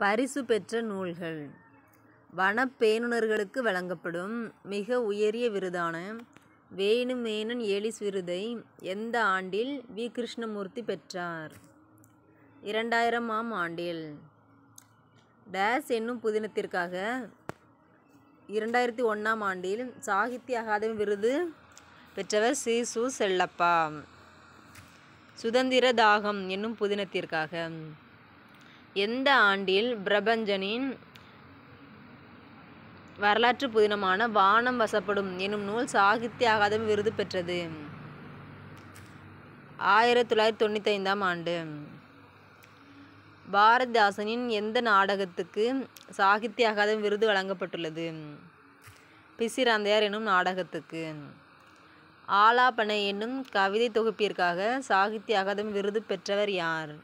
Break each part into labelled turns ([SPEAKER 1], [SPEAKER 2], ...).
[SPEAKER 1] பரிசு பெற்ற நூல்கள் வனப்பேணுனர்களுக்கு வழங்கப்படும் மிக உயரிய விருதான வேணுமேனன் ஏலிஸ் விருதை எந்த ஆண்டில் வி கிருஷ்ணமூர்த்தி பெற்றார் இரண்டாயிரமாம் ஆண்டில் டேஸ் என்னும் புதினத்திற்காக இரண்டாயிரத்தி ஒன்றாம் ஆண்டில் சாகித்ய அகாதமி விருது பெற்றவர் ஸ்ரீ சு செல்லப்பா சுதந்திர தாகம் என்னும் புதினத்திற்காக எந்த ஆண்டில் பிரபஞ்சனின் வரலாற்று புதினமான வானம் வசப்படும் எனும் நூல் சாகித்ய அகாதமி விருது பெற்றது ஆயிரத்தி தொள்ளாயிரத்தி தொண்ணூற்றி ஐந்தாம் ஆண்டு பாரதிதாசனின் எந்த நாடகத்துக்கு சாகித்ய அகாதமி விருது வழங்கப்பட்டுள்ளது பிசிராந்தையார் எனும் நாடகத்துக்கு ஆலாபனை என்னும் கவிதை தொகுப்பிற்காக சாகித்ய அகாதமி விருது பெற்றவர் யார்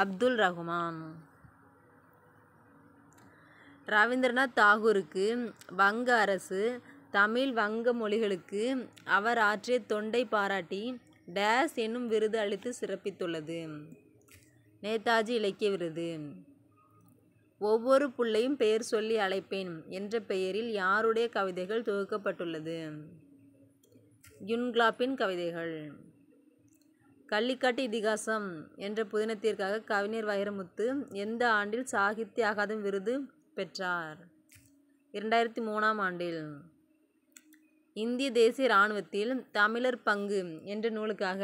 [SPEAKER 1] அப்துல் ரஹ்மான் ரவீந்திரநாத் தாகூருக்கு வங்க அரசு தமிழ் வங்க மொழிகளுக்கு அவர் ஆற்றிய தொண்டை பாராட்டி டேஸ் என்னும் விருது அளித்து சிறப்பித்துள்ளது நேதாஜி இலக்கிய விருது ஒவ்வொரு புள்ளையும் பெயர் சொல்லி அழைப்பேன் என்ற பெயரில் யாருடைய கவிதைகள் தொகுக்கப்பட்டுள்ளது யுன்கிளாப்பின் கவிதைகள் கள்ளிக்காட்டு இதிகாசம் என்ற புதினத்திற்காக கவிஞர் வைரமுத்து எந்த ஆண்டில் சாகித்ய அகாதம் விருது பெற்றார் இரண்டாயிரத்தி மூணாம் ஆண்டில் இந்திய தேசிய இராணுவத்தில் தமிழர் பங்கு என்ற நூலுக்காக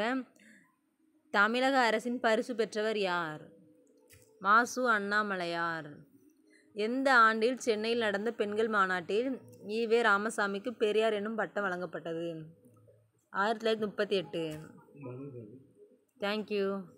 [SPEAKER 1] தமிழக அரசின் பரிசு பெற்றவர் யார் மாசு அண்ணாமலையார் எந்த ஆண்டில் சென்னையில் நடந்த பெண்கள் மாநாட்டில் ஈ வே ராமசாமிக்கு பெரியார் என்னும் பட்டம் வழங்கப்பட்டது ஆயிரத்தி தொள்ளாயிரத்தி முப்பத்தி எட்டு Thank you.